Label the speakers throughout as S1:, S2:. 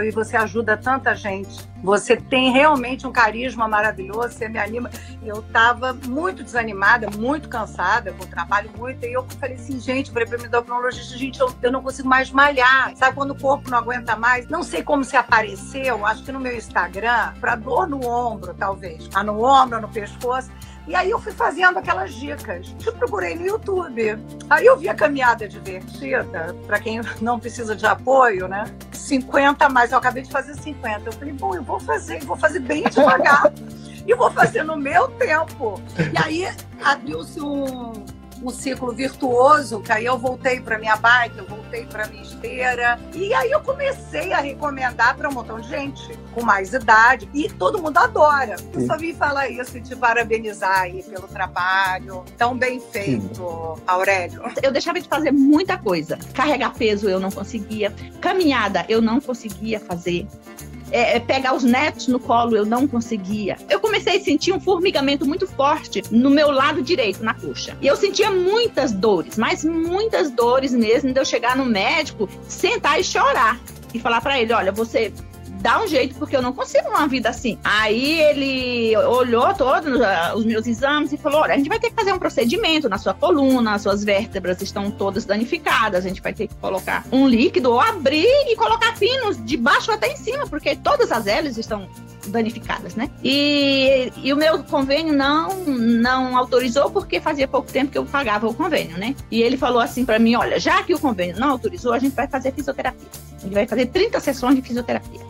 S1: e você ajuda tanta gente. Você tem realmente um carisma maravilhoso, você me anima. Eu estava muito desanimada, muito cansada, com o trabalho muito, e eu falei assim, gente, eu falei para o endocrinologista, gente, eu, eu, não consigo mais malhar. Sabe quando o corpo não aguenta mais? Não sei como se apareceu, acho que no meu Instagram, para dor no ombro, talvez, ah, no ombro, no pescoço. E aí eu fui fazendo aquelas dicas. Te procurei no YouTube. Aí eu vi a caminhada divertida, para quem não precisa de apoio, né? 50 mais, eu acabei de fazer 50. Eu falei, bom, eu vou fazer, vou fazer bem devagar. e vou fazer no meu tempo. E aí abriu-se um um ciclo virtuoso, que aí eu voltei para minha bike, eu voltei para minha esteira. E aí eu comecei a recomendar para um montão de gente com mais idade. E
S2: todo mundo adora. Eu só vim falar isso e te parabenizar aí pelo trabalho tão bem feito, Sim. Aurélio. Eu deixava de fazer muita coisa. Carregar peso eu não conseguia, caminhada eu não conseguia fazer. É, é, pegar os netos no colo, eu não conseguia. Eu comecei a sentir um formigamento muito forte no meu lado direito, na coxa. E eu sentia muitas dores, mas muitas dores mesmo, de eu chegar no médico, sentar e chorar e falar para ele, olha, você dá um jeito, porque eu não consigo uma vida assim. Aí ele olhou todos os meus exames e falou: olha, a gente vai ter que fazer um procedimento na sua coluna, as suas vértebras estão todas danificadas, a gente vai ter que colocar um líquido ou abrir e colocar pinos de baixo até em cima, porque todas as hélices estão danificadas, né? E, e o meu convênio não não autorizou porque fazia pouco tempo que eu pagava o convênio, né? E ele falou assim para mim, olha, já que o convênio não autorizou, a gente vai fazer fisioterapia. A gente vai fazer 30 sessões de fisioterapia.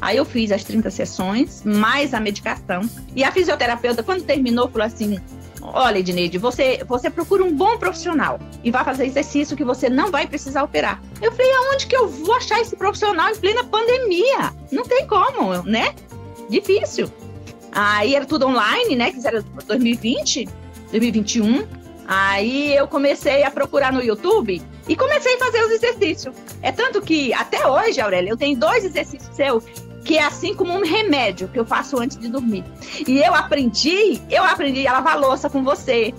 S2: Aí eu fiz as 30 sessões, mais a medicação. E a fisioterapeuta, quando terminou, falou assim: Olha, Edneide, você, você procura um bom profissional e vai fazer exercício que você não vai precisar operar. Eu falei, aonde que eu vou achar esse profissional em plena pandemia? Não tem como, né? Difícil. Aí era tudo online, né? Que era 2020, 2021. Aí eu comecei a procurar no YouTube e comecei a fazer os exercícios. É tanto que até hoje, Aurélia, eu tenho dois exercícios seu que é assim como um remédio que eu faço antes de dormir. E eu aprendi, eu aprendi a lavar louça com você.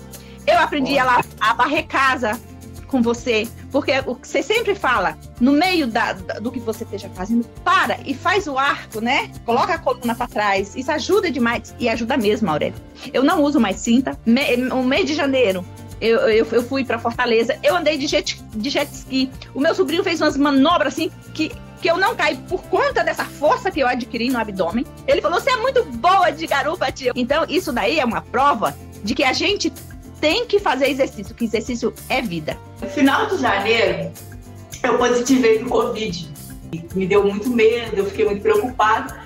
S2: Eu aprendi a, lavar, a varrer casa com você. Porque o que você sempre fala, no meio da, do que você esteja fazendo, para e faz o arco, né? Coloca a coluna para trás. Isso ajuda demais. E ajuda mesmo, Aurélio. Eu não uso mais cinta. Me, o mês de janeiro. Eu, eu, eu fui para Fortaleza, eu andei de jet, de jet ski. O meu sobrinho fez umas manobras assim que que eu não caí por conta dessa força que eu adquiri no abdômen. Ele falou: "Você é muito boa de garupa, tio". Então, isso daí é uma prova de que a gente tem que fazer exercício, que exercício é vida. No final de janeiro,
S3: eu positivei
S2: no Covid. Me deu muito medo, eu fiquei muito preocupada.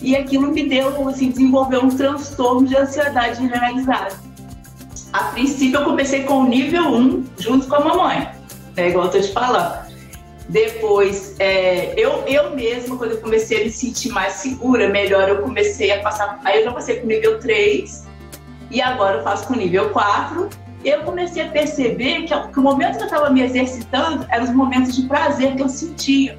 S2: E aquilo me deu, assim, desenvolveu um transtorno de ansiedade generalizada. A princípio, eu comecei com o nível 1, junto com a mamãe, né, igual eu tô te falando. Depois, é, eu, eu mesma, quando eu comecei a me sentir mais segura, melhor, eu comecei a passar. Aí eu já passei com nível 3 e agora eu faço com nível 4. Eu comecei a perceber que, que o momento que eu estava me exercitando eram os momentos de prazer que eu sentia.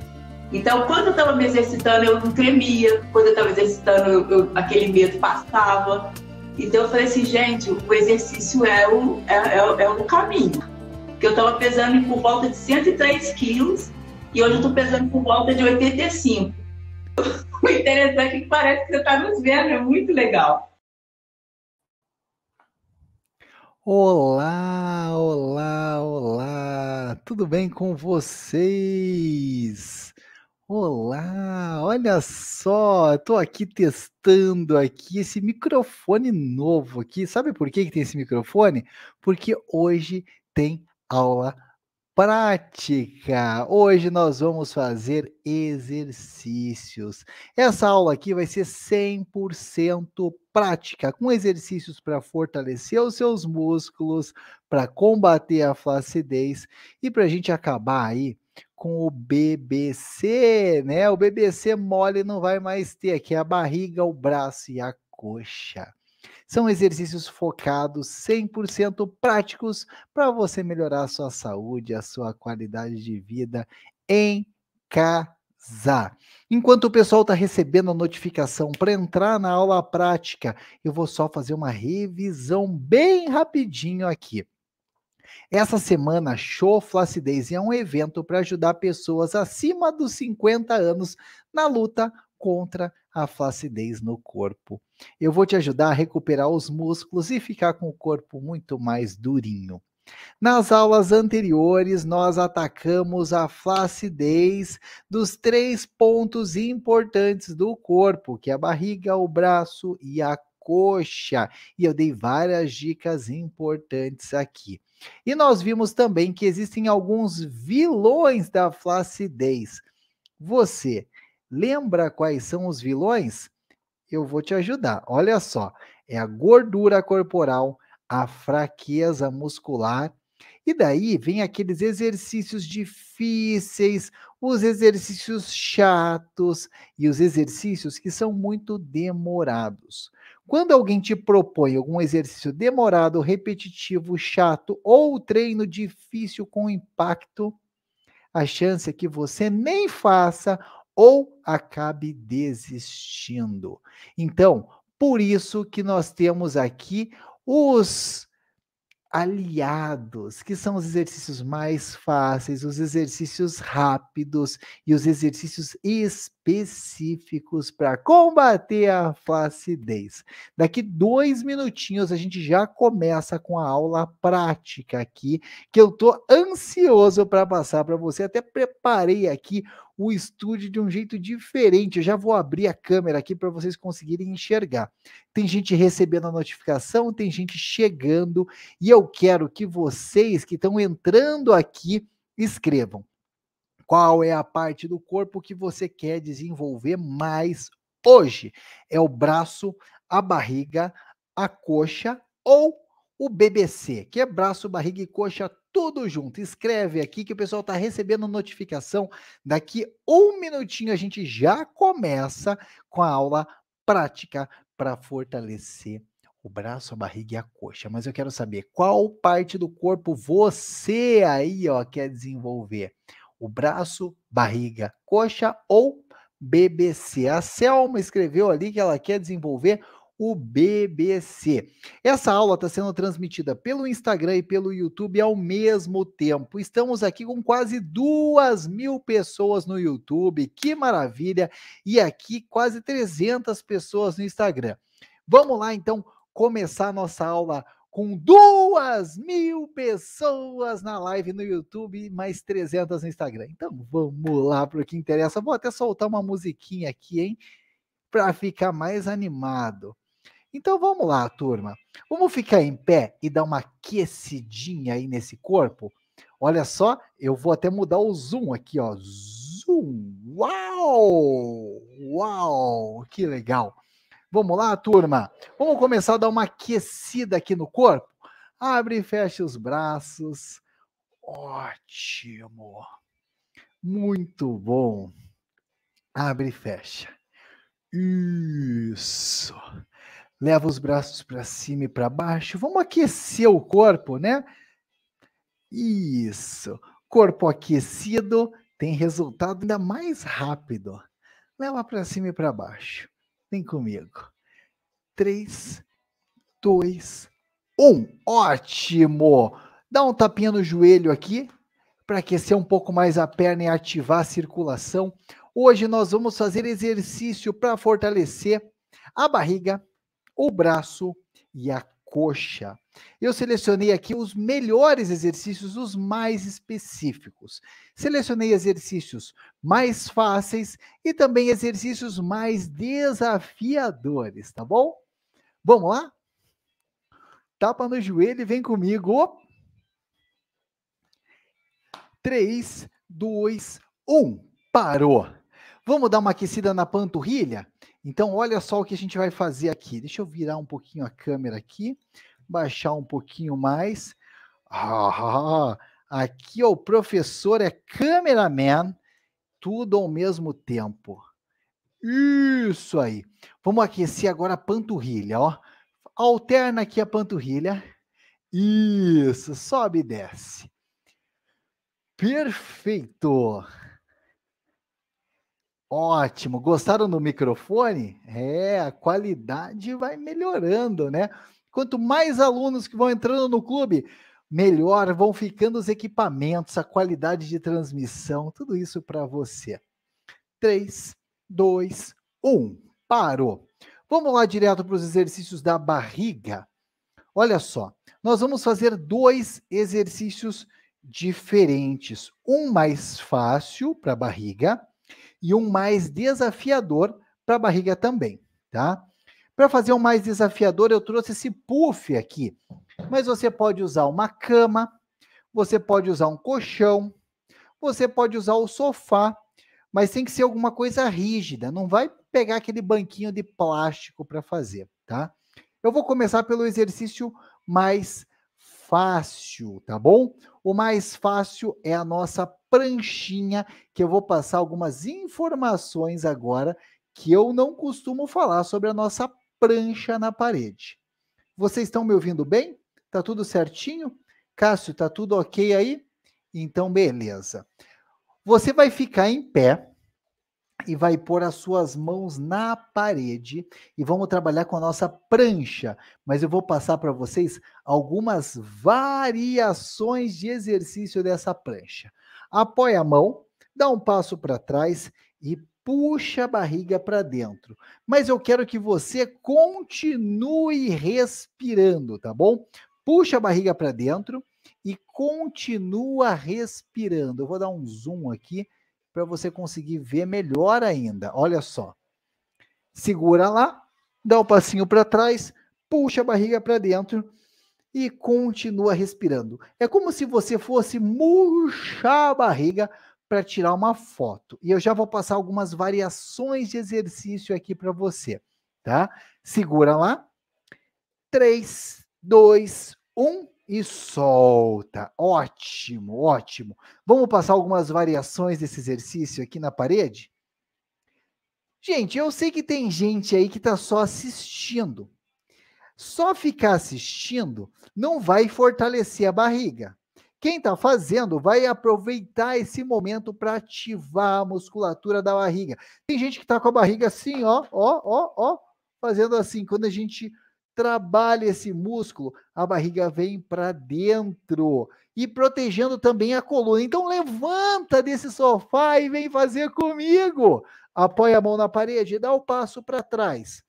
S2: Então, quando eu estava me exercitando, eu não tremia. Quando eu estava exercitando, eu, eu, aquele medo passava. Então, eu falei assim, gente, o exercício é o, é, é, é o caminho. Porque eu estava pesando por volta de 103 quilos e hoje eu estou pesando por volta de 85. O interessante é que parece que você está
S1: nos vendo, é muito legal.
S3: Olá, olá, olá! Tudo bem com vocês? Olá, olha só, estou aqui testando aqui esse microfone novo aqui. Sabe por que, que tem esse microfone? Porque hoje tem aula prática. Hoje nós vamos fazer exercícios. Essa aula aqui vai ser 100% prática, com exercícios para fortalecer os seus músculos, para combater a flacidez e para a gente acabar aí com o BBC, né? O BBC mole não vai mais ter aqui é a barriga, o braço e a coxa. São exercícios focados, 100% práticos, para você melhorar a sua saúde, a sua qualidade de vida em casa. Enquanto o pessoal está recebendo a notificação para entrar na aula prática, eu vou só fazer uma revisão bem rapidinho aqui. Essa semana, Show Flacidez é um evento para ajudar pessoas acima dos 50 anos na luta contra a flacidez no corpo. Eu vou te ajudar a recuperar os músculos e ficar com o corpo muito mais durinho. Nas aulas anteriores, nós atacamos a flacidez dos três pontos importantes do corpo, que é a barriga, o braço e a coxa. E eu dei várias dicas importantes aqui. E nós vimos também que existem alguns vilões da flacidez. Você Lembra quais são os vilões? Eu vou te ajudar. Olha só, é a gordura corporal, a fraqueza muscular. E daí vem aqueles exercícios difíceis, os exercícios chatos e os exercícios que são muito demorados. Quando alguém te propõe algum exercício demorado, repetitivo, chato ou treino difícil com impacto, a chance é que você nem faça ou acabe desistindo. Então, por isso que nós temos aqui os aliados, que são os exercícios mais fáceis, os exercícios rápidos e os exercícios específicos específicos para combater a flacidez. Daqui dois minutinhos a gente já começa com a aula prática aqui, que eu estou ansioso para passar para você. Até preparei aqui o estúdio de um jeito diferente. Eu já vou abrir a câmera aqui para vocês conseguirem enxergar. Tem gente recebendo a notificação, tem gente chegando, e eu quero que vocês que estão entrando aqui escrevam qual é a parte do corpo que você quer desenvolver mais hoje? É o braço, a barriga, a coxa ou o BBC, que é braço, barriga e coxa tudo junto. Escreve aqui que o pessoal está recebendo notificação. Daqui um minutinho a gente já começa com a aula prática para fortalecer o braço, a barriga e a coxa. Mas eu quero saber qual parte do corpo você aí ó, quer desenvolver o braço, barriga, coxa ou BBC. A Selma escreveu ali que ela quer desenvolver o BBC. Essa aula está sendo transmitida pelo Instagram e pelo YouTube ao mesmo tempo. Estamos aqui com quase duas mil pessoas no YouTube, que maravilha! E aqui quase 300 pessoas no Instagram. Vamos lá então começar nossa aula com duas mil pessoas na live no YouTube e mais 300 no Instagram. Então vamos lá para o que interessa. Vou até soltar uma musiquinha aqui, hein? Para ficar mais animado. Então vamos lá, turma. Vamos ficar em pé e dar uma aquecidinha aí nesse corpo? Olha só, eu vou até mudar o zoom aqui, ó. Zoom! Uau! Uau! Que legal! Vamos lá, turma? Vamos começar a dar uma aquecida aqui no corpo? Abre e fecha os braços. Ótimo. Muito bom. Abre e fecha. Isso. Leva os braços para cima e para baixo. Vamos aquecer o corpo, né? Isso. Corpo aquecido tem resultado ainda mais rápido. Leva para cima e para baixo. Vem comigo. 3, 2, 1. Ótimo! Dá um tapinha no joelho aqui para aquecer um pouco mais a perna e ativar a circulação. Hoje nós vamos fazer exercício para fortalecer a barriga, o braço e a coxa. Eu selecionei aqui os melhores exercícios, os mais específicos. Selecionei exercícios mais fáceis e também exercícios mais desafiadores, tá bom? Vamos lá? Tapa no joelho e vem comigo. 3, 2, 1. Parou. Vamos dar uma aquecida na panturrilha? Então, olha só o que a gente vai fazer aqui. Deixa eu virar um pouquinho a câmera aqui, baixar um pouquinho mais. Ah, aqui ó, o professor é cameraman, tudo ao mesmo tempo. Isso aí. Vamos aquecer agora a panturrilha, ó. Alterna aqui a panturrilha. Isso, sobe e desce. Perfeito. Ótimo. Gostaram do microfone? É, a qualidade vai melhorando, né? Quanto mais alunos que vão entrando no clube, melhor vão ficando os equipamentos, a qualidade de transmissão, tudo isso para você. 3, 2, 1. Parou. Vamos lá direto para os exercícios da barriga. Olha só, nós vamos fazer dois exercícios diferentes. Um mais fácil para a barriga e um mais desafiador para a barriga também, tá? Para fazer um mais desafiador, eu trouxe esse puff aqui. Mas você pode usar uma cama, você pode usar um colchão, você pode usar o sofá, mas tem que ser alguma coisa rígida, não vai pegar aquele banquinho de plástico para fazer, tá? Eu vou começar pelo exercício mais fácil, tá bom? O mais fácil é a nossa pranchinha, que eu vou passar algumas informações agora que eu não costumo falar sobre a nossa prancha na parede. Vocês estão me ouvindo bem? Tá tudo certinho? Cássio, tá tudo ok aí? Então, beleza. Você vai ficar em pé, e vai pôr as suas mãos na parede e vamos trabalhar com a nossa prancha. Mas eu vou passar para vocês algumas variações de exercício dessa prancha. Apoia a mão, dá um passo para trás e puxa a barriga para dentro. Mas eu quero que você continue respirando, tá bom? Puxa a barriga para dentro e continua respirando. Eu vou dar um zoom aqui para você conseguir ver melhor ainda. Olha só. Segura lá, dá o um passinho para trás, puxa a barriga para dentro e continua respirando. É como se você fosse murchar a barriga para tirar uma foto. E eu já vou passar algumas variações de exercício aqui para você, tá? Segura lá. 3, 2, 1 e solta. Ótimo, ótimo. Vamos passar algumas variações desse exercício aqui na parede? Gente, eu sei que tem gente aí que está só assistindo. Só ficar assistindo não vai fortalecer a barriga. Quem está fazendo vai aproveitar esse momento para ativar a musculatura da barriga. Tem gente que está com a barriga assim, ó, ó, ó, ó, fazendo assim. Quando a gente trabalha esse músculo, a barriga vem para dentro e protegendo também a coluna. Então levanta desse sofá e vem fazer comigo. Apoia a mão na parede e dá o passo para trás.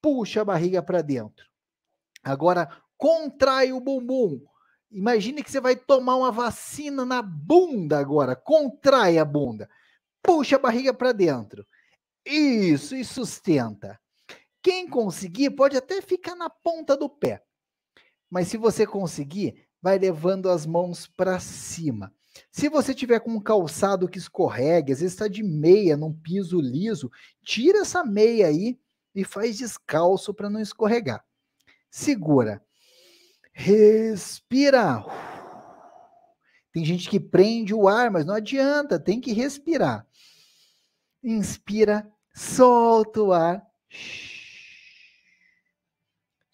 S3: Puxa a barriga para dentro. Agora contrai o bumbum. Imagine que você vai tomar uma vacina na bunda agora. Contrai a bunda. Puxa a barriga para dentro. Isso, e sustenta. Quem conseguir pode até ficar na ponta do pé. Mas se você conseguir, vai levando as mãos para cima. Se você tiver com um calçado que escorregue, às vezes está de meia num piso liso, tira essa meia aí e faz descalço para não escorregar. Segura. Respira. Tem gente que prende o ar, mas não adianta, tem que respirar. Inspira, solta o ar.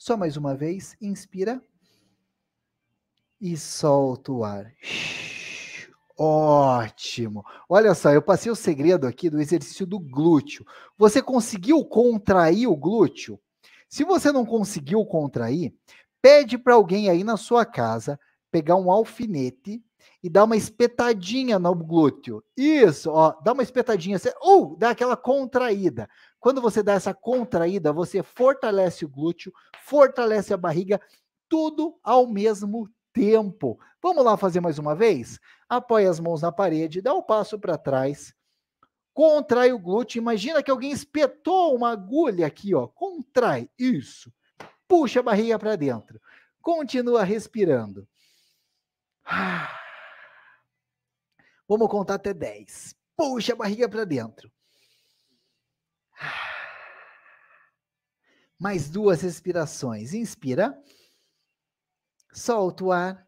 S3: Só mais uma vez, inspira e solta o ar. Ótimo! Olha só, eu passei o segredo aqui do exercício do glúteo. Você conseguiu contrair o glúteo? Se você não conseguiu contrair, pede para alguém aí na sua casa pegar um alfinete e dar uma espetadinha no glúteo. Isso, ó, dá uma espetadinha, ou uh, dá aquela contraída. Quando você dá essa contraída, você fortalece o glúteo, fortalece a barriga, tudo ao mesmo tempo. Vamos lá fazer mais uma vez? Apoia as mãos na parede, dá um passo para trás, contrai o glúteo. Imagina que alguém espetou uma agulha aqui, ó. Contrai, isso. Puxa a barriga para dentro. Continua respirando. Ah. Vamos contar até 10. Puxa a barriga para dentro. Mais duas respirações. Inspira. Solta o ar.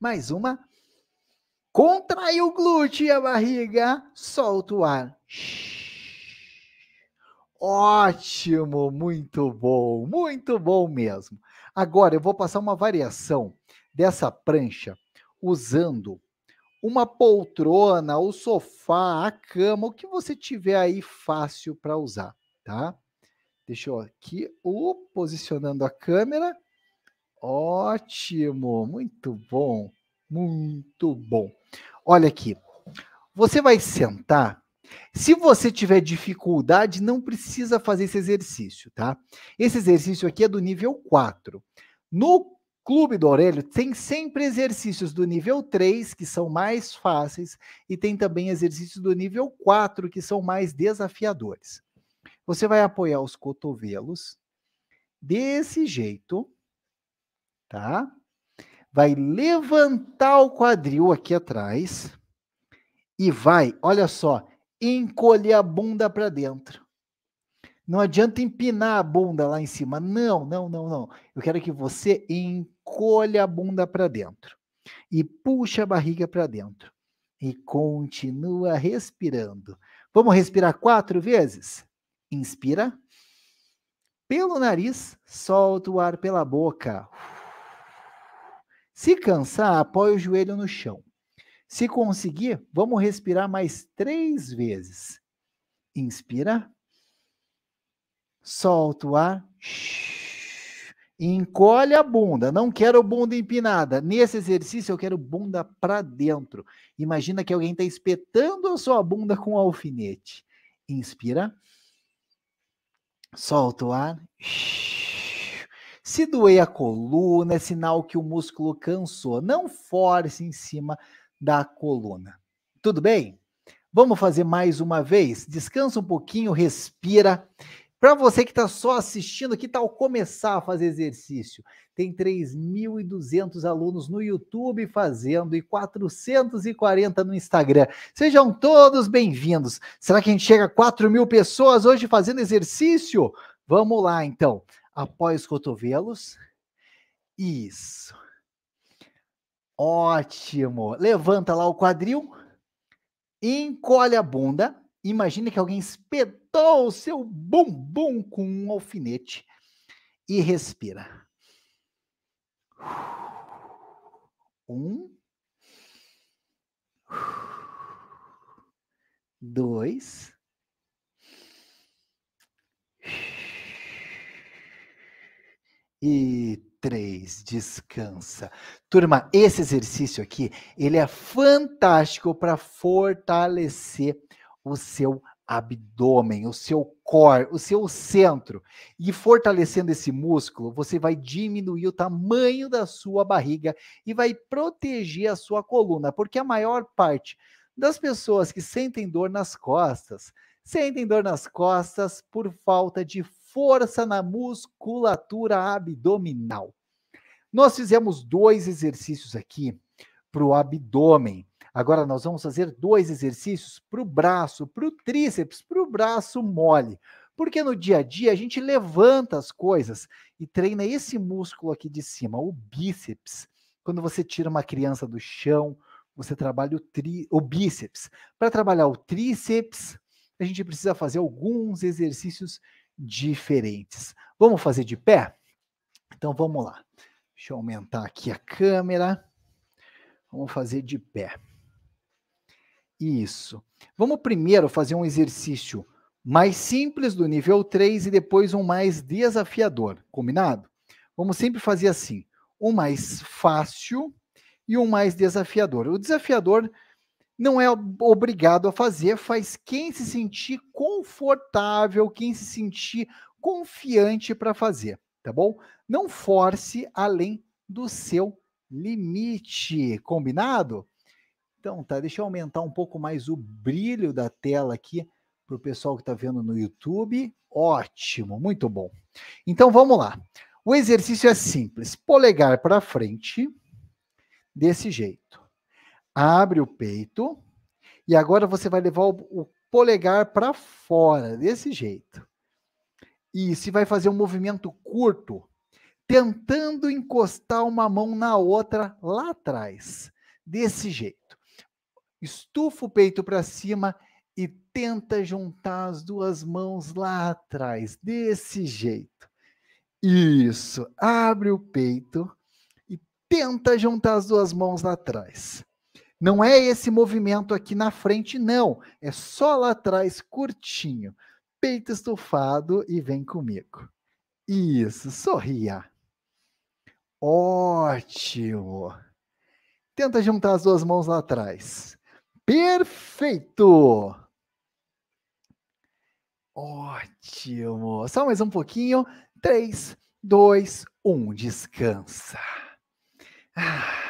S3: Mais uma. Contrai o glúteo e a barriga. Solta o ar. Ótimo, muito bom, muito bom mesmo. Agora eu vou passar uma variação dessa prancha usando uma poltrona, o sofá, a cama, o que você tiver aí fácil para usar, tá? Deixa eu aqui, o posicionando a câmera. Ótimo, muito bom, muito bom. Olha aqui, você vai sentar. Se você tiver dificuldade, não precisa fazer esse exercício, tá? Esse exercício aqui é do nível 4. No Clube do Orelho tem sempre exercícios do nível 3, que são mais fáceis, e tem também exercícios do nível 4, que são mais desafiadores. Você vai apoiar os cotovelos desse jeito, tá? Vai levantar o quadril aqui atrás e vai, olha só, encolher a bunda para dentro. Não adianta empinar a bunda lá em cima. Não, não, não, não. Eu quero que você encolha a bunda para dentro e puxa a barriga para dentro e continua respirando. Vamos respirar quatro vezes? Inspira pelo nariz, solta o ar pela boca. Se cansar, apoia o joelho no chão. Se conseguir, vamos respirar mais três vezes. Inspira solta o ar, encolhe a bunda. Não quero bunda empinada. Nesse exercício, eu quero bunda para dentro. Imagina que alguém está espetando a sua bunda com um alfinete. Inspira, solta o ar. Se doer a coluna, é sinal que o músculo cansou. Não force em cima da coluna. Tudo bem? Vamos fazer mais uma vez? Descansa um pouquinho, respira para você que está só assistindo, que tal começar a fazer exercício? Tem 3.200 alunos no YouTube fazendo e 440 no Instagram. Sejam todos bem-vindos. Será que a gente chega a 4 mil pessoas hoje fazendo exercício? Vamos lá, então. Apoie os cotovelos. Isso. Ótimo. Levanta lá o quadril. Encolhe a bunda. Imagina que alguém espetacula acertou o seu bumbum com um alfinete e respira. Um. Dois. E três, descansa. Turma, esse exercício aqui, ele é fantástico para fortalecer o seu abdômen, o seu core, o seu centro. E fortalecendo esse músculo, você vai diminuir o tamanho da sua barriga e vai proteger a sua coluna, porque a maior parte das pessoas que sentem dor nas costas, sentem dor nas costas por falta de força na musculatura abdominal. Nós fizemos dois exercícios aqui para o abdômen Agora nós vamos fazer dois exercícios para o braço, para o tríceps, para o braço mole. Porque no dia a dia a gente levanta as coisas e treina esse músculo aqui de cima, o bíceps. Quando você tira uma criança do chão, você trabalha o, tri, o bíceps. Para trabalhar o tríceps, a gente precisa fazer alguns exercícios diferentes. Vamos fazer de pé? Então vamos lá. Deixa eu aumentar aqui a câmera. Vamos fazer de pé. Isso. Vamos primeiro fazer um exercício mais simples do nível 3 e depois um mais desafiador, combinado? Vamos sempre fazer assim: um mais fácil e um mais desafiador. O desafiador não é obrigado a fazer, faz quem se sentir confortável, quem se sentir confiante para fazer, tá bom? Não force além do seu limite, combinado? Então, tá, deixa eu aumentar um pouco mais o brilho da tela aqui para o pessoal que está vendo no YouTube. Ótimo, muito bom. Então, vamos lá. O exercício é simples: polegar para frente, desse jeito. Abre o peito, e agora você vai levar o, o polegar para fora, desse jeito. E se vai fazer um movimento curto, tentando encostar uma mão na outra lá atrás, desse jeito estufa o peito para cima e tenta juntar as duas mãos lá atrás, desse jeito. Isso, abre o peito e tenta juntar as duas mãos lá atrás. Não é esse movimento aqui na frente, não. É só lá atrás, curtinho. Peito estufado e vem comigo. Isso, sorria. Ótimo. Tenta juntar as duas mãos lá atrás. Perfeito! Ótimo! Só mais um pouquinho. Três, dois, um. Descansa. Ah.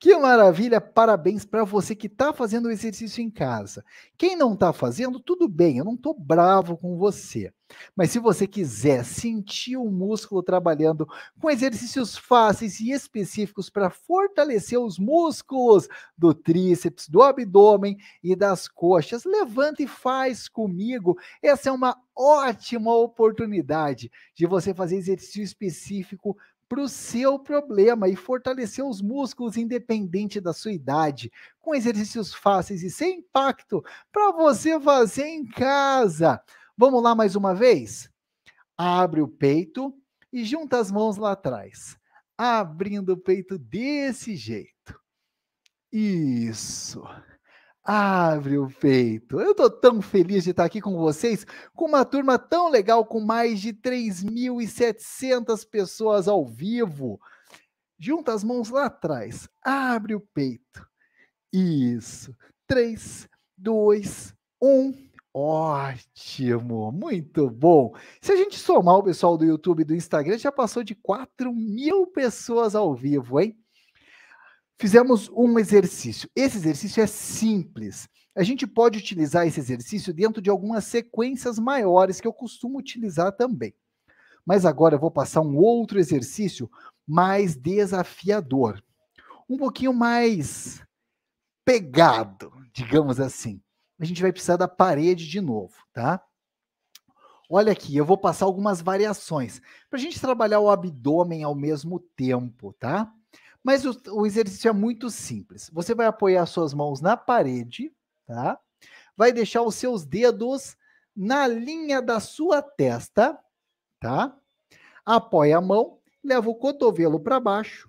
S3: Que maravilha! Parabéns para você que está fazendo o exercício em casa. Quem não está fazendo, tudo bem, eu não estou bravo com você. Mas se você quiser sentir o músculo trabalhando com exercícios fáceis e específicos para fortalecer os músculos do tríceps, do abdômen e das coxas, levanta e faz comigo. Essa é uma ótima oportunidade de você fazer exercício específico para o seu problema e fortalecer os músculos independente da sua idade, com exercícios fáceis e sem impacto para você fazer em casa. Vamos lá mais uma vez? Abre o peito e junta as mãos lá atrás, abrindo o peito desse jeito. Isso. Abre o peito. Eu estou tão feliz de estar aqui com vocês, com uma turma tão legal, com mais de 3.700 pessoas ao vivo. Junta as mãos lá atrás. Abre o peito. Isso. Três, dois, um. Ótimo, muito bom. Se a gente somar o pessoal do YouTube e do Instagram, já passou de 4 mil pessoas ao vivo, hein? fizemos um exercício. Esse exercício é simples. A gente pode utilizar esse exercício dentro de algumas sequências maiores que eu costumo utilizar também. Mas agora eu vou passar um outro exercício mais desafiador, um pouquinho mais pegado, digamos assim. A gente vai precisar da parede de novo, tá? Olha aqui, eu vou passar algumas variações para a gente trabalhar o abdômen ao mesmo tempo, tá? Mas o, o exercício é muito simples. Você vai apoiar suas mãos na parede, tá? Vai deixar os seus dedos na linha da sua testa, tá? Apoia a mão, leva o cotovelo para baixo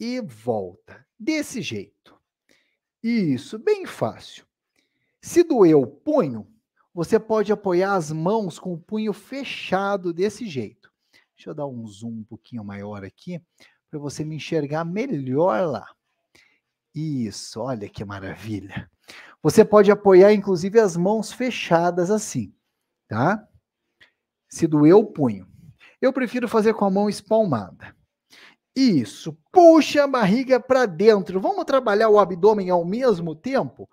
S3: e volta. Desse jeito. Isso, bem fácil. Se doer o punho, você pode apoiar as mãos com o punho fechado desse jeito. Deixa eu dar um zoom um pouquinho maior aqui para você me enxergar melhor lá. Isso, olha que maravilha. Você pode apoiar, inclusive, as mãos fechadas assim, tá? Se doer o punho. Eu prefiro fazer com a mão espalmada. Isso, puxa a barriga para dentro. Vamos trabalhar o abdômen ao mesmo tempo?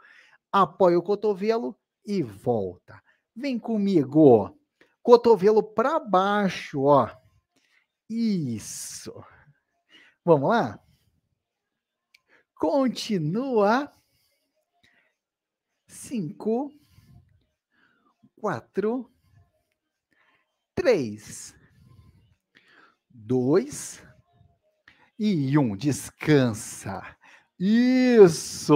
S3: Apoia o cotovelo e volta. Vem comigo. Cotovelo para baixo, ó. Isso. Vamos lá? Continua. Cinco, quatro, três, dois e um. Descansa. Isso!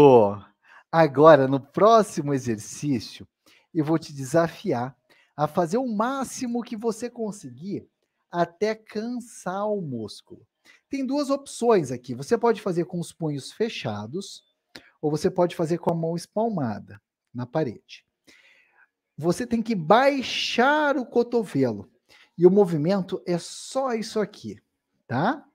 S3: Agora, no próximo exercício, eu vou te desafiar a fazer o máximo que você conseguir até cansar o músculo. Tem duas opções aqui. Você pode fazer com os punhos fechados ou você pode fazer com a mão espalmada na parede. Você tem que baixar o cotovelo. E o movimento é só isso aqui, tá?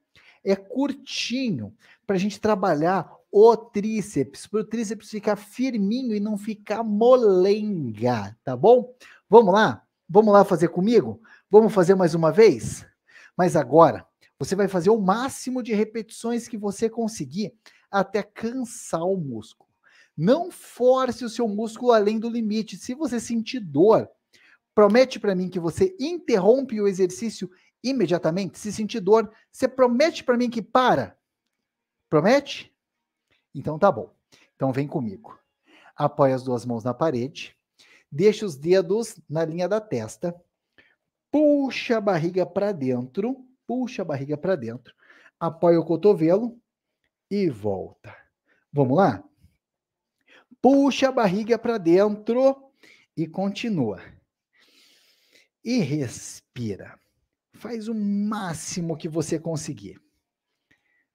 S3: É curtinho para a gente trabalhar o tríceps, para o tríceps ficar firminho e não ficar molenga, tá bom? Vamos lá? Vamos lá fazer comigo? Vamos fazer mais uma vez? Mas agora, você vai fazer o máximo de repetições que você conseguir até cansar o músculo. Não force o seu músculo além do limite. Se você sentir dor, promete para mim que você interrompe o exercício imediatamente. Se sentir dor, você promete para mim que para. Promete? Então tá bom. Então vem comigo. Apoie as duas mãos na parede. Deixa os dedos na linha da testa. Puxa a barriga para dentro puxa a barriga para dentro, apoia o cotovelo e volta. Vamos lá? Puxa a barriga para dentro e continua. E respira. Faz o máximo que você conseguir.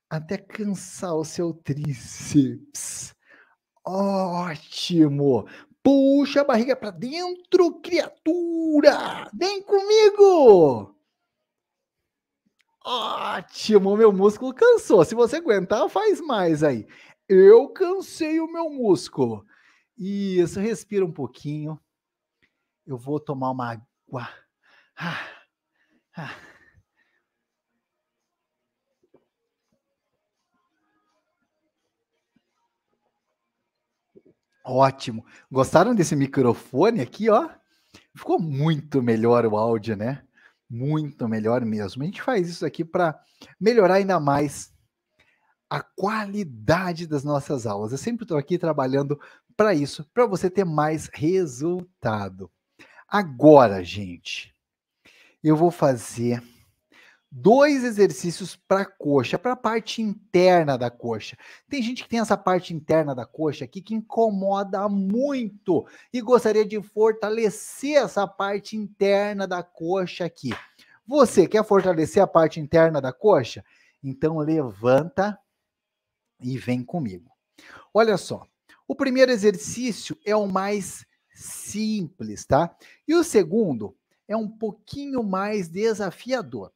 S3: Até cansar o seu tríceps. Ótimo! Puxa a barriga para dentro, criatura! Vem comigo! Ótimo, meu músculo cansou. Se você aguentar, faz mais aí. Eu cansei o meu músculo. Isso, respira um pouquinho. Eu vou tomar uma água. Ah, ah. Ótimo. Gostaram desse microfone aqui, ó? Ficou muito melhor o áudio, né? muito melhor mesmo. A gente faz isso aqui para melhorar ainda mais a qualidade das nossas aulas. Eu sempre estou aqui trabalhando para isso, para você ter mais resultado. Agora, gente, eu vou fazer dois exercícios para coxa, para a parte interna da coxa. Tem gente que tem essa parte interna da coxa aqui que incomoda muito e gostaria de fortalecer essa parte interna da coxa aqui. Você quer fortalecer a parte interna da coxa? Então levanta e vem comigo. Olha só, o primeiro exercício é o mais simples, tá? E o segundo é um pouquinho mais desafiador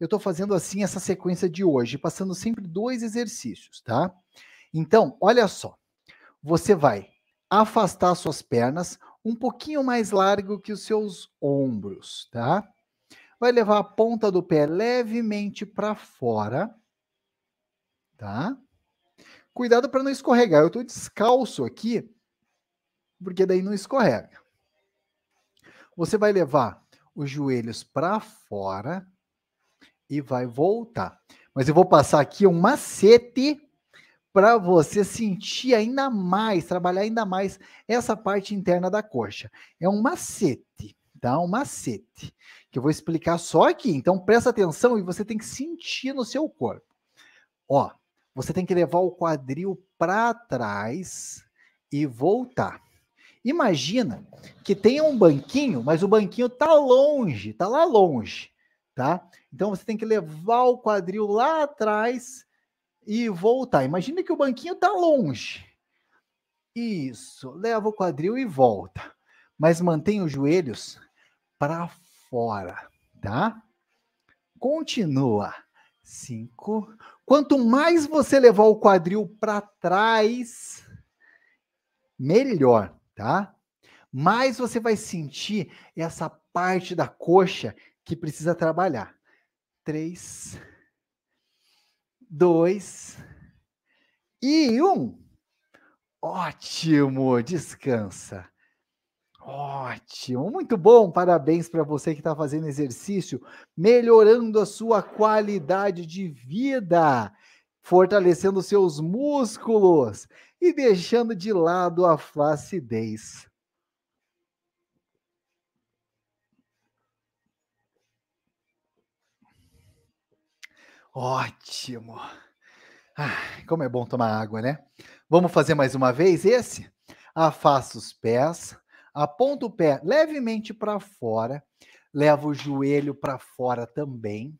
S3: eu estou fazendo assim essa sequência de hoje, passando sempre dois exercícios, tá? Então, olha só. Você vai afastar suas pernas um pouquinho mais largo que os seus ombros, tá? Vai levar a ponta do pé levemente para fora, tá? Cuidado para não escorregar. Eu estou descalço aqui, porque daí não escorrega. Você vai levar os joelhos para fora, e vai voltar. Mas eu vou passar aqui um macete para você sentir ainda mais, trabalhar ainda mais essa parte interna da coxa. É um macete, tá? Um macete que eu vou explicar só aqui. Então presta atenção e você tem que sentir no seu corpo. Ó, você tem que levar o quadril para trás e voltar. Imagina que tem um banquinho, mas o banquinho tá longe, tá lá longe tá? Então você tem que levar o quadril lá atrás e voltar. Imagina que o banquinho está longe. Isso, leva o quadril e volta. Mas mantém os joelhos para fora, tá? Continua. Cinco. Quanto mais você levar o quadril para trás, melhor, tá? Mais você vai sentir essa parte da coxa que precisa trabalhar. Três, dois e um. Ótimo, descansa. Ótimo, muito bom. Parabéns para você que está fazendo exercício, melhorando a sua qualidade de vida, fortalecendo seus músculos e deixando de lado a flacidez. Ótimo. como é bom tomar água, né? Vamos fazer mais uma vez esse? Afasta os pés, aponta o pé levemente para fora, leva o joelho para fora também.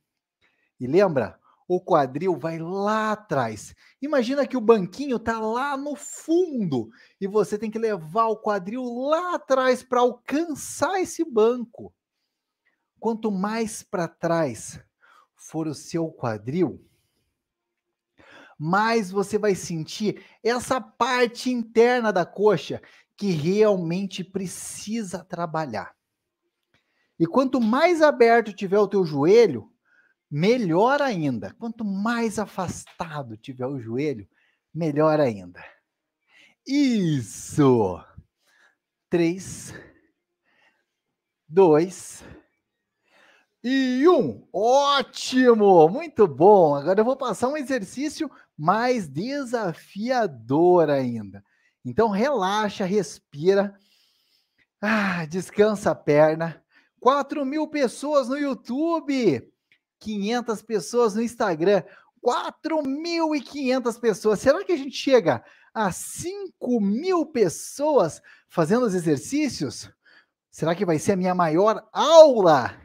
S3: E lembra, o quadril vai lá atrás. Imagina que o banquinho está lá no fundo e você tem que levar o quadril lá atrás para alcançar esse banco. Quanto mais para trás, for o seu quadril, mais você vai sentir essa parte interna da coxa que realmente precisa trabalhar. E quanto mais aberto tiver o teu joelho, melhor ainda. Quanto mais afastado tiver o joelho, melhor ainda. Isso! Três, dois, e um. Ótimo! Muito bom! Agora eu vou passar um exercício mais desafiador ainda. Então relaxa, respira, ah, descansa a perna. 4 mil pessoas no YouTube, 500 pessoas no Instagram, 4.500 pessoas. Será que a gente chega a 5 mil pessoas fazendo os exercícios? Será que vai ser a minha maior aula?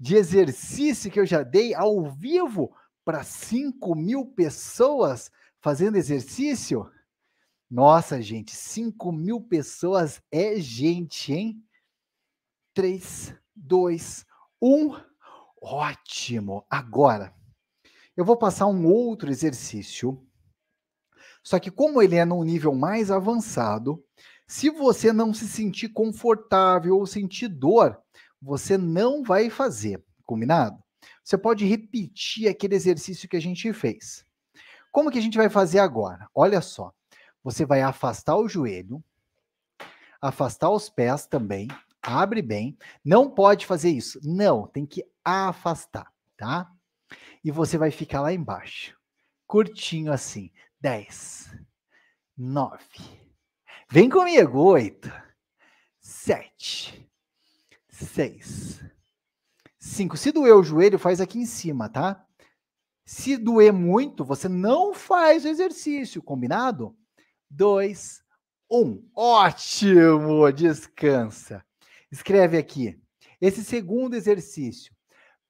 S3: de exercício que eu já dei ao vivo para 5 mil pessoas fazendo exercício? Nossa, gente, 5 mil pessoas é gente, hein? 3, 2, 1. Ótimo! Agora, eu vou passar um outro exercício. Só que, como ele é num nível mais avançado, se você não se sentir confortável ou sentir dor, você não vai fazer, combinado? Você pode repetir aquele exercício que a gente fez. Como que a gente vai fazer agora? Olha só. Você vai afastar o joelho, afastar os pés também, abre bem. Não pode fazer isso. Não, tem que afastar, tá? E você vai ficar lá embaixo, curtinho assim. 10, 9. Vem comigo. 8, 7, seis. Cinco. Se doer o joelho, faz aqui em cima, tá? Se doer muito, você não faz o exercício, combinado? Dois, um. Ótimo! Descansa. Escreve aqui. Esse segundo exercício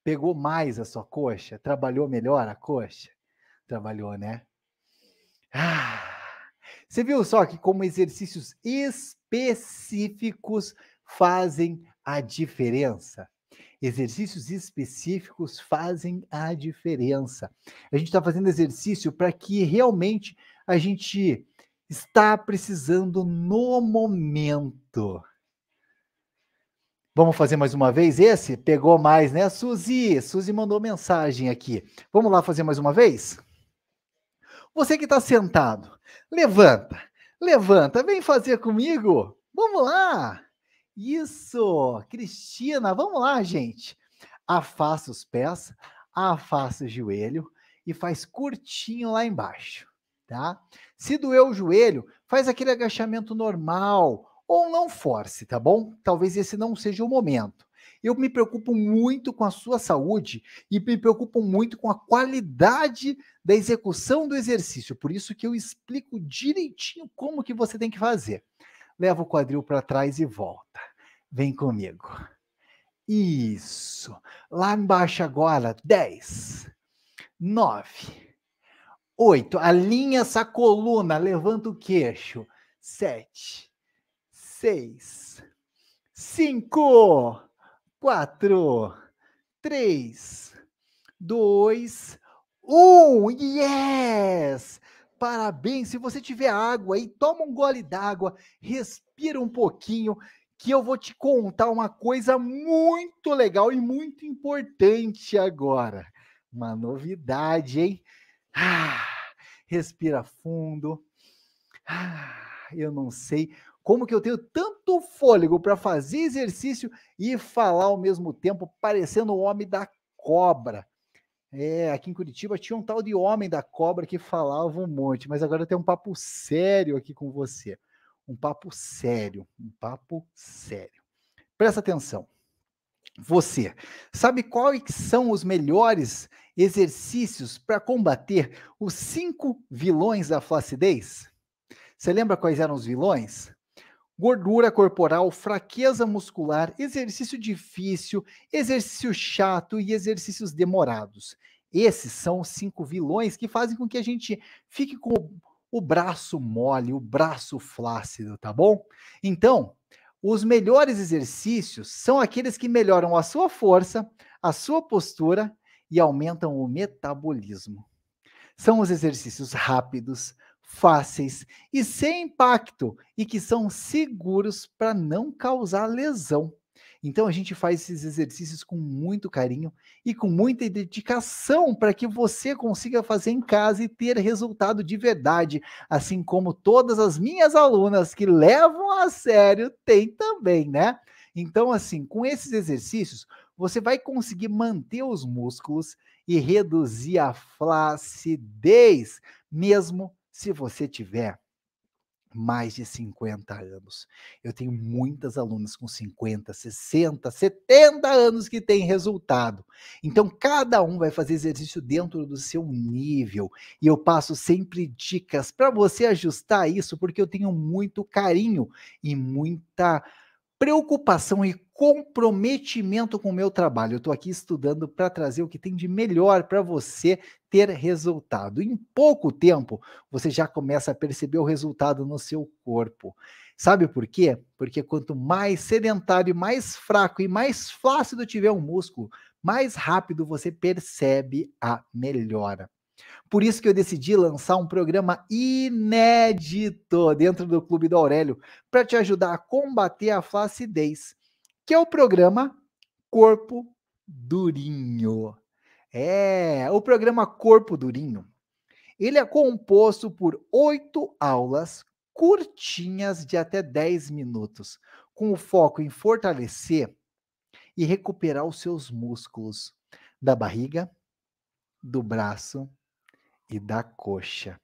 S3: pegou mais a sua coxa? Trabalhou melhor a coxa? Trabalhou, né? Ah. Você viu só que como exercícios específicos fazem a diferença. Exercícios específicos fazem a diferença. A gente está fazendo exercício para que realmente a gente está precisando no momento. Vamos fazer mais uma vez esse? Pegou mais, né, Suzy? Suzy mandou mensagem aqui. Vamos lá fazer mais uma vez? Você que está sentado, levanta, levanta, vem fazer comigo. Vamos lá! Isso, Cristina, vamos lá, gente. Afasta os pés, afasta o joelho e faz curtinho lá embaixo, tá? Se doer o joelho, faz aquele agachamento normal ou não force, tá bom? Talvez esse não seja o momento. Eu me preocupo muito com a sua saúde e me preocupo muito com a qualidade da execução do exercício. Por isso que eu explico direitinho como que você tem que fazer leva o quadril para trás e volta. Vem comigo. Isso. Lá embaixo agora, 10, 9, 8. Alinha essa coluna, levanta o queixo. 7, 6, 5, 4, 3, 2, 1. Yes! parabéns. Se você tiver água aí, toma um gole d'água, respira um pouquinho, que eu vou te contar uma coisa muito legal e muito importante agora. Uma novidade, hein? Ah, respira fundo. Ah, eu não sei como que eu tenho tanto fôlego para fazer exercício e falar ao mesmo tempo, parecendo o homem da cobra. É, aqui em Curitiba tinha um tal de homem da cobra que falava um monte, mas agora tem um papo sério aqui com você. Um papo sério, um papo sério. Presta atenção. Você sabe quais são os melhores exercícios para combater os cinco vilões da flacidez? Você lembra quais eram os vilões? gordura corporal, fraqueza muscular, exercício difícil, exercício chato e exercícios demorados. Esses são os cinco vilões que fazem com que a gente fique com o braço mole, o braço flácido, tá bom? Então, os melhores exercícios são aqueles que melhoram a sua força, a sua postura e aumentam o metabolismo. São os exercícios rápidos, fáceis e sem impacto e que são seguros para não causar lesão. Então a gente faz esses exercícios com muito carinho e com muita dedicação para que você consiga fazer em casa e ter resultado de verdade, assim como todas as minhas alunas que levam a sério têm também, né? Então assim, com esses exercícios, você vai conseguir manter os músculos e reduzir a flacidez, mesmo se você tiver mais de 50 anos. Eu tenho muitas alunas com 50, 60, 70 anos que têm resultado. Então, cada um vai fazer exercício dentro do seu nível. E eu passo sempre dicas para você ajustar isso, porque eu tenho muito carinho e muita preocupação e comprometimento com o meu trabalho. Eu estou aqui estudando para trazer o que tem de melhor para você ter resultado. Em pouco tempo, você já começa a perceber o resultado no seu corpo. Sabe por quê? Porque quanto mais sedentário, mais fraco e mais flácido tiver o um músculo, mais rápido você percebe a melhora. Por isso que eu decidi lançar um programa inédito dentro do Clube do Aurélio para te ajudar a combater a flacidez, que é o programa Corpo Durinho. É, o programa Corpo Durinho. Ele é composto por oito aulas curtinhas de até 10 minutos, com o foco em fortalecer e recuperar os seus músculos da barriga, do braço e da coxa.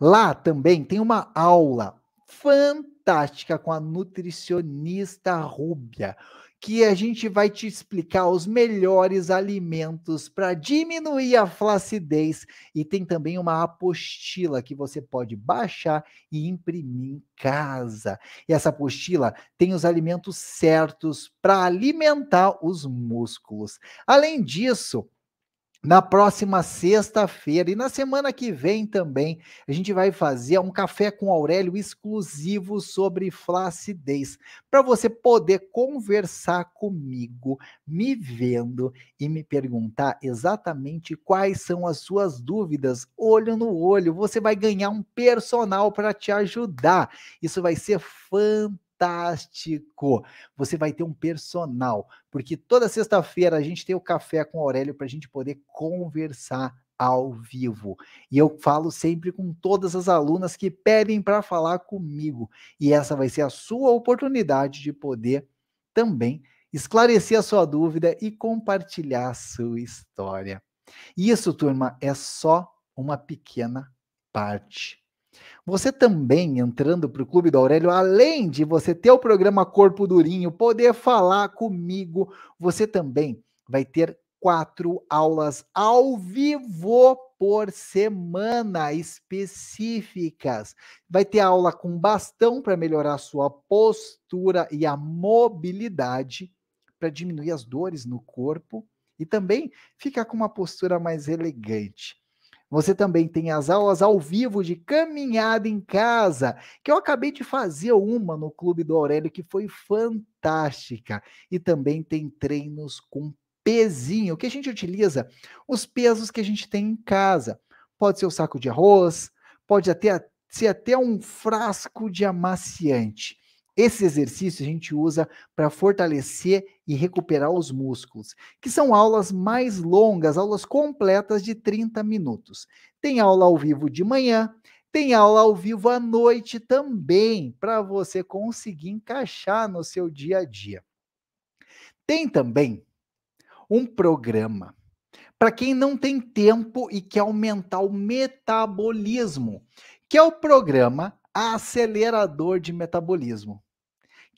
S3: Lá também tem uma aula fantástica com a nutricionista Rúbia, que a gente vai te explicar os melhores alimentos para diminuir a flacidez e tem também uma apostila que você pode baixar e imprimir em casa. E essa apostila tem os alimentos certos para alimentar os músculos. Além disso, na próxima sexta-feira e na semana que vem também, a gente vai fazer um café com Aurélio exclusivo sobre flacidez, para você poder conversar comigo, me vendo e me perguntar exatamente quais são as suas dúvidas, olho no olho. Você vai ganhar um personal para te ajudar. Isso vai ser fantástico fantástico. Você vai ter um personal, porque toda sexta-feira a gente tem o café com o Aurélio para a gente poder conversar ao vivo. E eu falo sempre com todas as alunas que pedem para falar comigo. E essa vai ser a sua oportunidade de poder também esclarecer a sua dúvida e compartilhar a sua história. E isso, turma, é só uma pequena parte. Você também, entrando para o Clube do Aurélio, além de você ter o programa Corpo Durinho, poder falar comigo, você também vai ter quatro aulas ao vivo por semana específicas. Vai ter aula com bastão para melhorar a sua postura e a mobilidade, para diminuir as dores no corpo e também ficar com uma postura mais elegante. Você também tem as aulas ao vivo de caminhada em casa, que eu acabei de fazer uma no Clube do Aurélio, que foi fantástica. E também tem treinos com pezinho, que a gente utiliza os pesos que a gente tem em casa. Pode ser o saco de arroz, pode até ser até um frasco de amaciante. Esse exercício a gente usa para fortalecer e recuperar os músculos, que são aulas mais longas, aulas completas de 30 minutos. Tem aula ao vivo de manhã, tem aula ao vivo à noite também, para você conseguir encaixar no seu dia a dia. Tem também um programa para quem não tem tempo e quer aumentar o metabolismo, que é o programa acelerador de metabolismo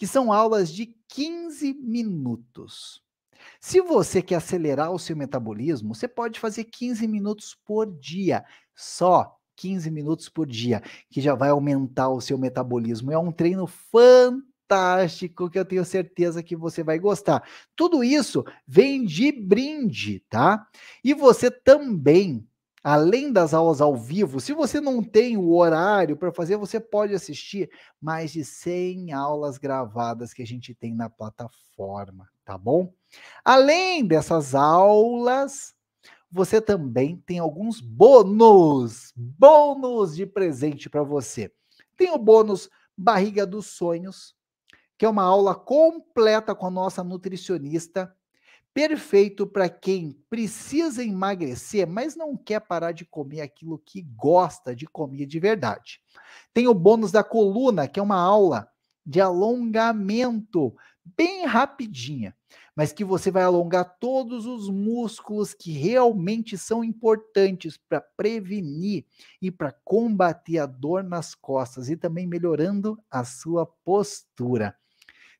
S3: que são aulas de 15 minutos. Se você quer acelerar o seu metabolismo, você pode fazer 15 minutos por dia, só 15 minutos por dia, que já vai aumentar o seu metabolismo. É um treino fantástico que eu tenho certeza que você vai gostar. Tudo isso vem de brinde, tá? E você também além das aulas ao vivo, se você não tem o horário para fazer, você pode assistir mais de 100 aulas gravadas que a gente tem na plataforma, tá bom? Além dessas aulas, você também tem alguns bônus, bônus de presente para você. Tem o bônus Barriga dos Sonhos, que é uma aula completa com a nossa nutricionista perfeito para quem precisa emagrecer, mas não quer parar de comer aquilo que gosta de comer de verdade. Tem o bônus da coluna, que é uma aula de alongamento, bem rapidinha, mas que você vai alongar todos os músculos que realmente são importantes para prevenir e para combater a dor nas costas e também melhorando a sua postura.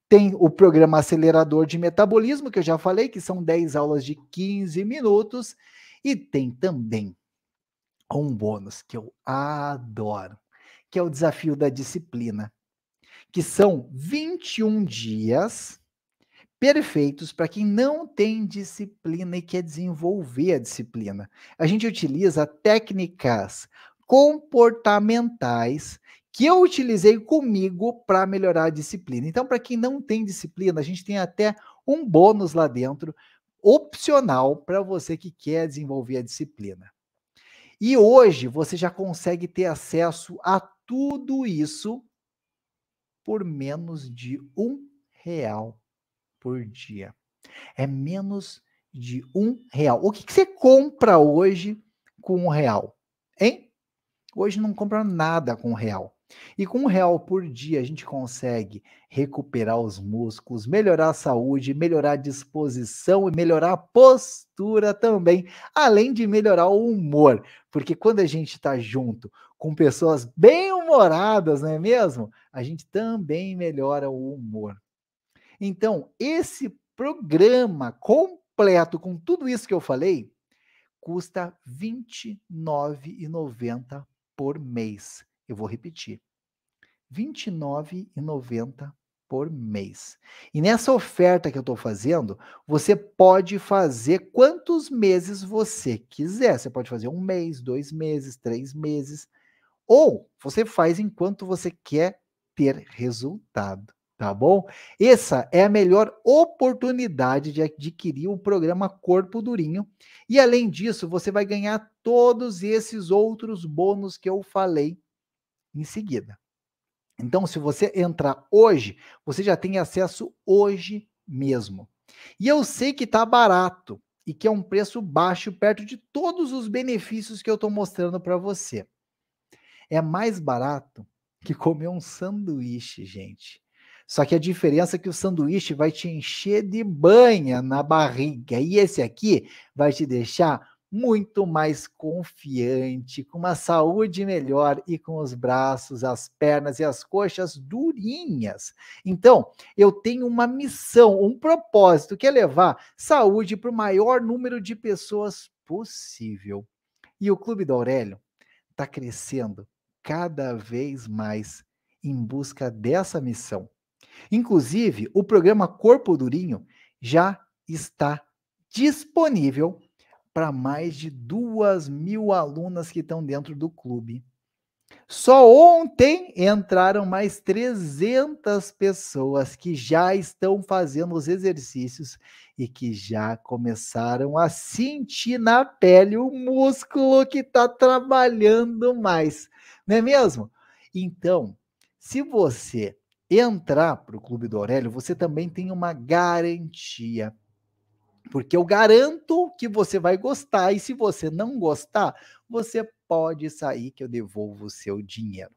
S3: Tem o programa acelerador de metabolismo, que eu já falei, que são 10 aulas de 15 minutos. E tem também um bônus que eu adoro, que é o desafio da disciplina, que são 21 dias perfeitos para quem não tem disciplina e quer desenvolver a disciplina. A gente utiliza técnicas comportamentais que eu utilizei comigo para melhorar a disciplina. Então, para quem não tem disciplina, a gente tem até um bônus lá dentro, opcional para você que quer desenvolver a disciplina. E hoje você já consegue ter acesso a tudo isso por menos de um real por dia. É menos de um real. O que, que você compra hoje com um real? Hein? Hoje não compra nada com um real. E com um real por dia a gente consegue recuperar os músculos, melhorar a saúde, melhorar a disposição e melhorar a postura também, além de melhorar o humor, porque quando a gente está junto com pessoas bem humoradas, não é mesmo? A gente também melhora o humor. Então, esse programa completo com tudo isso que eu falei custa R$ 29,90 por mês eu vou repetir. R$ 29,90 por mês. E nessa oferta que eu estou fazendo, você pode fazer quantos meses você quiser. Você pode fazer um mês, dois meses, três meses. Ou você faz enquanto você quer ter resultado, tá bom? Essa é a melhor oportunidade de adquirir o programa Corpo Durinho. E além disso, você vai ganhar todos esses outros bônus que eu falei em seguida. Então, se você entrar hoje, você já tem acesso hoje mesmo. E eu sei que está barato e que é um preço baixo perto de todos os benefícios que eu estou mostrando para você. É mais barato que comer um sanduíche, gente. Só que a diferença é que o sanduíche vai te encher de banha na barriga e esse aqui vai te deixar muito mais confiante, com uma saúde melhor e com os braços, as pernas e as coxas durinhas. Então, eu tenho uma missão, um propósito que é levar saúde para o maior número de pessoas possível. E o Clube do Aurélio está crescendo cada vez mais em busca dessa missão. Inclusive, o programa Corpo Durinho já está disponível para mais de duas mil alunas que estão dentro do clube. Só ontem entraram mais 300 pessoas que já estão fazendo os exercícios e que já começaram a sentir na pele o músculo que está trabalhando mais, não é mesmo? Então, se você entrar para o Clube do Aurélio, você também tem uma garantia porque eu garanto que você vai gostar, e se você não gostar, você pode sair que eu devolvo o seu dinheiro.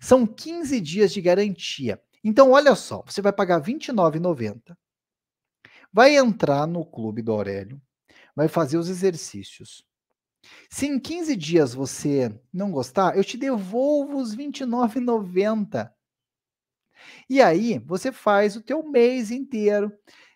S3: São 15 dias de garantia. Então, olha só, você vai pagar R$ 29,90, vai entrar no clube do Aurélio, vai fazer os exercícios. Se em 15 dias você não gostar, eu te devolvo os R$ 29,90. E aí, você faz o teu mês inteiro.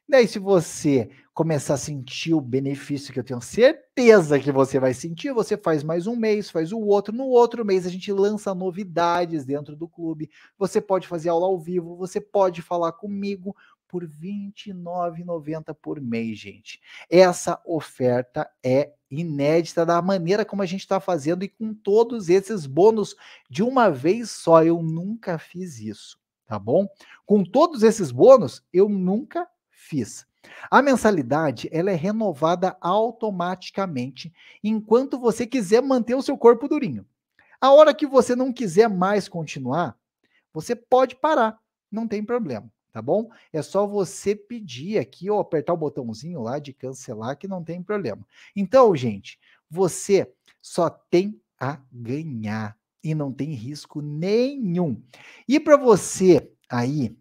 S3: Daí, se você começar a sentir o benefício que eu tenho certeza que você vai sentir, você faz mais um mês, faz o outro, no outro mês a gente lança novidades dentro do clube. Você pode fazer aula ao vivo, você pode falar comigo por R$ 29,90 por mês, gente. Essa oferta é inédita da maneira como a gente está fazendo e com todos esses bônus de uma vez só. Eu nunca fiz isso, tá bom? Com todos esses bônus, eu nunca fiz. A mensalidade ela é renovada automaticamente enquanto você quiser manter o seu corpo durinho. A hora que você não quiser mais continuar, você pode parar, não tem problema, tá bom? É só você pedir aqui ou apertar o botãozinho lá de cancelar que não tem problema. Então, gente, você só tem a ganhar e não tem risco nenhum. E para você aí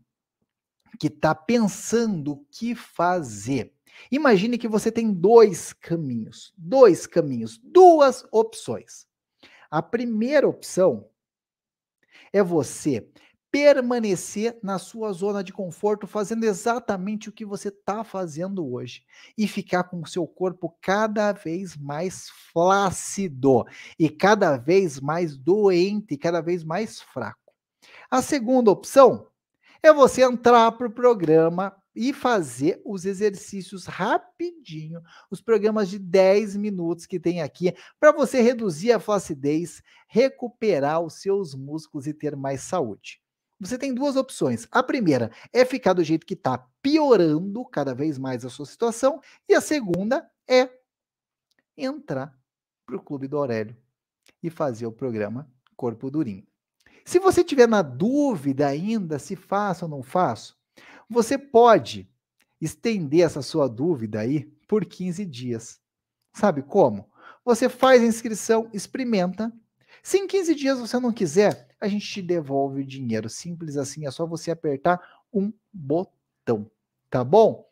S3: que está pensando o que fazer. Imagine que você tem dois caminhos, dois caminhos, duas opções. A primeira opção é você permanecer na sua zona de conforto, fazendo exatamente o que você está fazendo hoje e ficar com o seu corpo cada vez mais flácido e cada vez mais doente, cada vez mais fraco. A segunda opção é você entrar para o programa e fazer os exercícios rapidinho, os programas de 10 minutos que tem aqui, para você reduzir a flacidez, recuperar os seus músculos e ter mais saúde. Você tem duas opções. A primeira é ficar do jeito que está, piorando cada vez mais a sua situação, e a segunda é entrar para o Clube do Aurélio e fazer o programa Corpo Durinho. Se você tiver na dúvida ainda se faço ou não faço, você pode estender essa sua dúvida aí por 15 dias. Sabe como? Você faz a inscrição, experimenta. Se em 15 dias você não quiser, a gente te devolve o dinheiro. Simples assim, é só você apertar um botão, tá bom?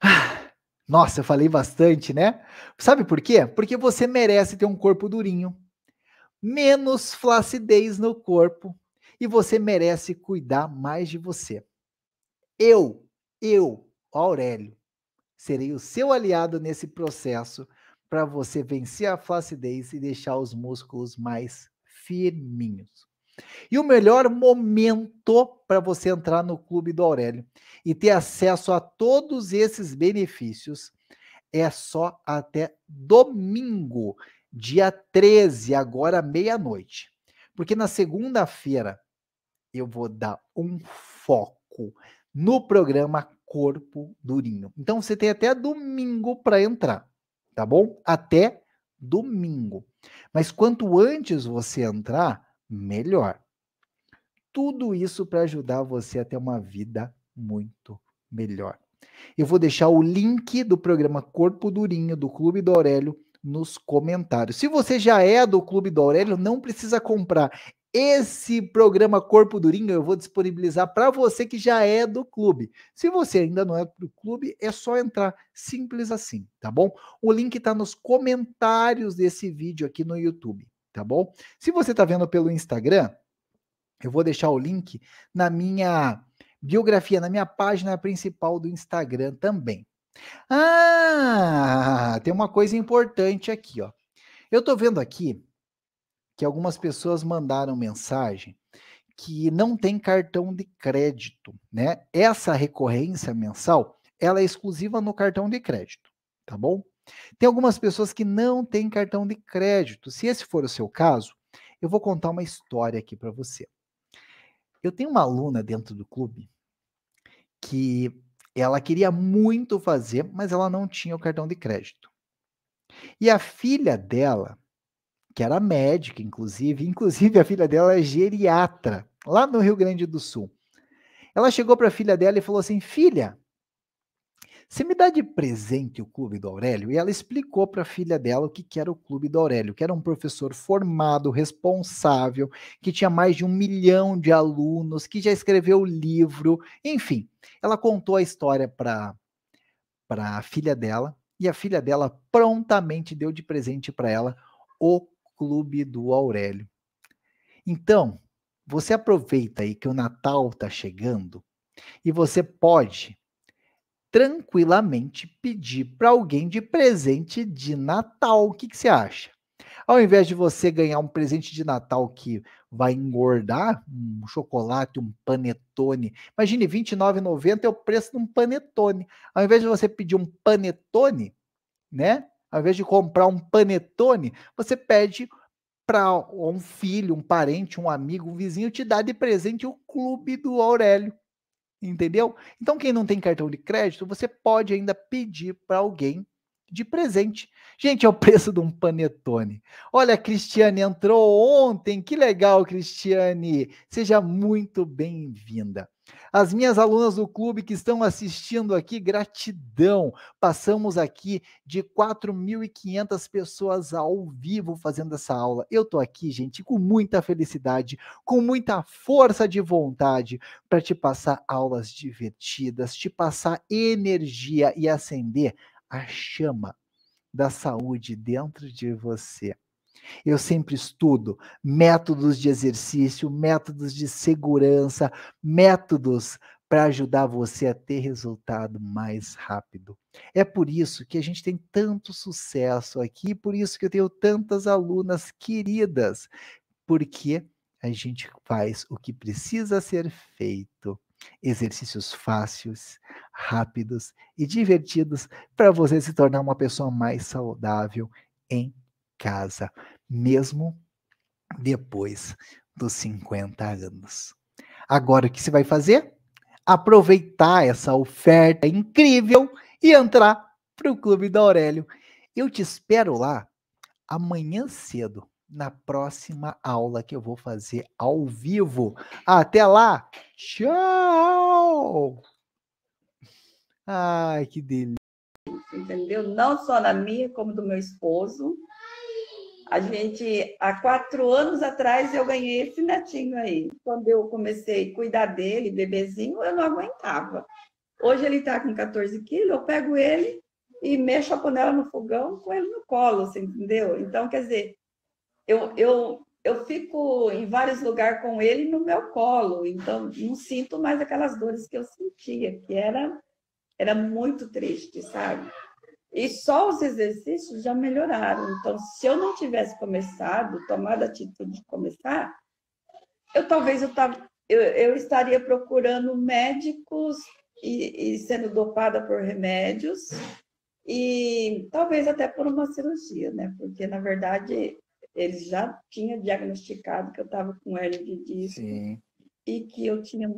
S3: Ah, nossa, eu falei bastante, né? Sabe por quê? Porque você merece ter um corpo durinho menos flacidez no corpo e você merece cuidar mais de você. Eu, eu, Aurélio, serei o seu aliado nesse processo para você vencer a flacidez e deixar os músculos mais firminhos. E o melhor momento para você entrar no Clube do Aurélio e ter acesso a todos esses benefícios é só até domingo dia 13, agora meia-noite. Porque na segunda-feira eu vou dar um foco no programa Corpo Durinho. Então você tem até domingo para entrar, tá bom? Até domingo. Mas quanto antes você entrar, melhor. Tudo isso para ajudar você a ter uma vida muito melhor. Eu vou deixar o link do programa Corpo Durinho do Clube do Aurélio nos comentários. Se você já é do Clube do Aurélio, não precisa comprar. Esse programa Corpo Durinho eu vou disponibilizar para você que já é do clube. Se você ainda não é do clube, é só entrar, simples assim, tá bom? O link está nos comentários desse vídeo aqui no YouTube, tá bom? Se você está vendo pelo Instagram, eu vou deixar o link na minha biografia, na minha página principal do Instagram também. Ah, tem uma coisa importante aqui, ó. Eu tô vendo aqui que algumas pessoas mandaram mensagem que não tem cartão de crédito, né? Essa recorrência mensal, ela é exclusiva no cartão de crédito, tá bom? Tem algumas pessoas que não têm cartão de crédito. Se esse for o seu caso, eu vou contar uma história aqui para você. Eu tenho uma aluna dentro do clube que ela queria muito fazer, mas ela não tinha o cartão de crédito. E a filha dela, que era médica, inclusive, inclusive a filha dela é geriatra, lá no Rio Grande do Sul. Ela chegou para a filha dela e falou assim: Filha, você me dá de presente o Clube do Aurélio? E ela explicou para a filha dela o que, que era o Clube do Aurélio, que era um professor formado, responsável, que tinha mais de um milhão de alunos, que já escreveu livro, enfim. Ela contou a história para a filha dela e a filha dela prontamente deu de presente para ela o Clube do Aurélio. Então, você aproveita aí que o Natal está chegando e você pode tranquilamente pedir para alguém de presente de Natal. O que, que você acha? Ao invés de você ganhar um presente de Natal que vai engordar, um chocolate, um panetone. Imagine R$29,90 é o preço de um panetone. Ao invés de você pedir um panetone, né? Ao invés de comprar um panetone, você pede para um filho, um parente, um amigo, um vizinho te dar de presente o clube do Aurélio. Entendeu? Então, quem não tem cartão de crédito, você pode ainda pedir para alguém de presente. Gente, é o preço de um panetone. Olha, a Cristiane entrou ontem. Que legal, Cristiane. Seja muito bem-vinda. As minhas alunas do clube que estão assistindo aqui, gratidão. Passamos aqui de 4.500 pessoas ao vivo fazendo essa aula. Eu estou aqui, gente, com muita felicidade, com muita força de vontade para te passar aulas divertidas, te passar energia e acender a chama da saúde dentro de você. Eu sempre estudo métodos de exercício, métodos de segurança, métodos para ajudar você a ter resultado mais rápido. É por isso que a gente tem tanto sucesso aqui, por isso que eu tenho tantas alunas queridas, porque a gente faz o que precisa ser feito. Exercícios fáceis, rápidos e divertidos para você se tornar uma pessoa mais saudável em casa, mesmo depois dos 50 anos. Agora o que você vai fazer? Aproveitar essa oferta incrível e entrar para o Clube da Aurélio. Eu te espero lá amanhã cedo, na próxima aula que eu vou fazer ao vivo. Até lá! Tchau! Ai, que delícia! Entendeu? Não só na minha, como do meu
S1: esposo. A gente, há quatro anos atrás, eu ganhei esse netinho aí. Quando eu comecei a cuidar dele, bebezinho, eu não aguentava. Hoje ele está com 14 quilos, eu pego ele e mexo a panela no fogão com ele no colo, você entendeu? Então, quer dizer, eu, eu, eu fico em vários lugares com ele no meu colo, então não sinto mais aquelas dores que eu sentia, que era, era muito triste, sabe? E só os exercícios já melhoraram. Então, se eu não tivesse começado, tomado a atitude de começar, eu talvez eu, tava, eu, eu estaria procurando médicos e, e sendo dopada por remédios e talvez até por uma cirurgia, né? Porque, na verdade, eles já tinham diagnosticado que eu estava com hérnia de disco. Sim e que eu tinha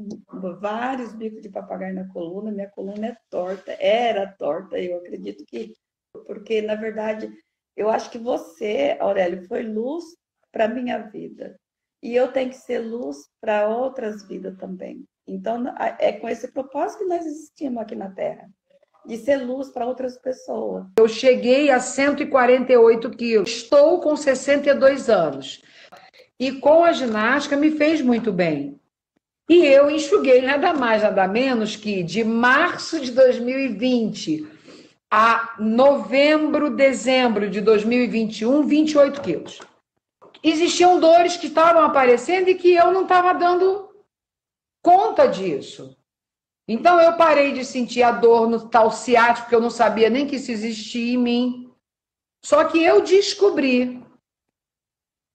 S1: vários bicos de papagaio na coluna, minha coluna é torta, era torta, eu acredito que, porque na verdade, eu acho que você, Aurélio, foi luz para minha vida. E eu tenho que ser luz para outras vidas também. Então, é com esse propósito que nós existimos aqui na Terra de ser luz para outras pessoas. Eu cheguei a 148 quilos, estou com 62 anos. E com a ginástica me fez muito bem. E eu enxuguei nada mais, nada menos que de março de 2020 a novembro, dezembro de 2021, 28 quilos. Existiam dores que estavam aparecendo e que eu não estava dando conta disso. Então eu parei de sentir a dor no tal ciático, porque eu não sabia nem que isso existia em mim. Só que eu descobri,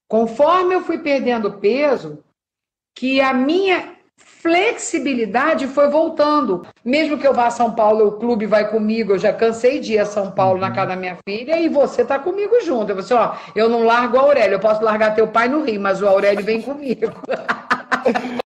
S1: conforme eu fui perdendo peso, que a minha flexibilidade foi voltando. Mesmo que eu vá a São Paulo, o clube vai comigo, eu já cansei de ir a São Paulo uhum. na casa da minha filha e você tá comigo junto. Você, ó, eu não largo o Aurélio, eu posso largar teu pai no Rio, mas o Aurélio vem comigo.